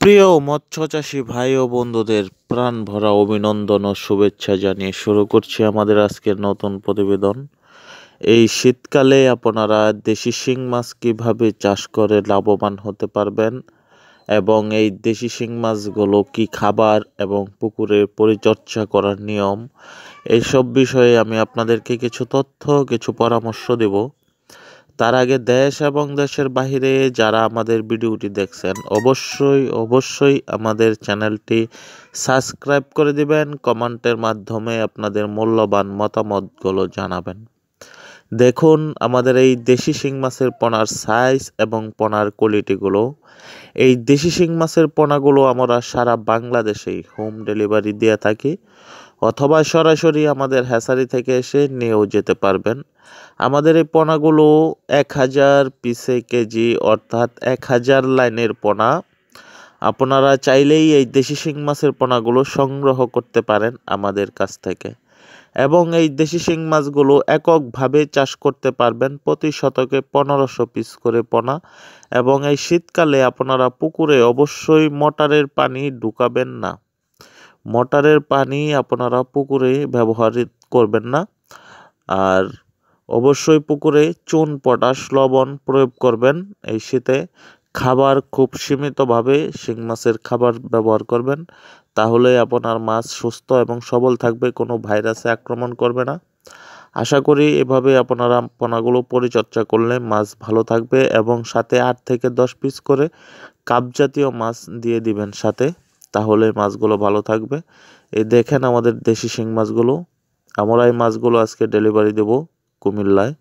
প্রিয় মৎস্য চাষী ভাই ও বন্ধুদের প্রাণ ভরা অভিনন্দন ও শুভেচ্ছা জানিয়ে শুরু করছি আমাদের আজকের নতুন প্রতিবেদন এই শীতকালে আপনারা দেশি শিং মাছ কীভাবে চাষ করে লাভবান হতে পারবেন এবং এই দেশি শিং মাছগুলো কি খাবার এবং পুকুরে পরিচর্যা করার নিয়ম এইসব বিষয়ে আমি আপনাদেরকে কিছু তথ্য কিছু পরামর্শ দেব তার আগে দেশ এবং দেশের বাহিরে যারা আমাদের ভিডিওটি দেখছেন অবশ্যই অবশ্যই আমাদের চ্যানেলটি সাবস্ক্রাইব করে দিবেন কমেন্টের মাধ্যমে আপনাদের মূল্যবান মতামতগুলো জানাবেন দেখুন আমাদের এই দেশি শিং মাছের পোনার সাইজ এবং পোনার কোয়ালিটিগুলো এই দেশি শিং মাছের পোনাগুলো আমরা সারা বাংলাদেশেই হোম ডেলিভারি দিয়ে থাকি অথবা সরাসরি আমাদের হ্যাসারি থেকে এসে নিয়েও যেতে পারবেন আমাদের এই পোনাগুলো এক হাজার পিসে কেজি অর্থাৎ এক হাজার লাইনের পোনা আপনারা চাইলেই এই দেশি শিং মাছের পোনাগুলো সংগ্রহ করতে পারেন আমাদের কাছ থেকে এবং এই দেশি শিং মাছগুলো এককভাবে চাষ করতে পারবেন প্রতি শতকে পনেরোশো পিস করে পোনা এবং এই শীতকালে আপনারা পুকুরে অবশ্যই মোটরের পানি ঢুকাবেন না মোটরের পানি আপনারা পুকুরে ব্যবহার করবেন না আর অবশ্যই পুকুরে চুন পটাশ লবণ প্রয়োগ করবেন এই শীতে খাবার খুব সীমিতভাবে শিং মাছের খাবার ব্যবহার করবেন তাহলে আপনার মাছ সুস্থ এবং সবল থাকবে কোনো ভাইরাসে আক্রমণ করবে না আশা করি এভাবে আপনারা পোনাগুলো পরিচর্যা করলে মাছ ভালো থাকবে এবং সাথে আট থেকে দশ পিস করে কাপ জাতীয় মাছ দিয়ে দিবেন সাথে তাহলে মাছগুলো ভালো থাকবে এই দেখেন আমাদের দেশি শিং মাছগুলো আমরা এই মাছগুলো আজকে ডেলিভারি দেবো কুমিল্লায়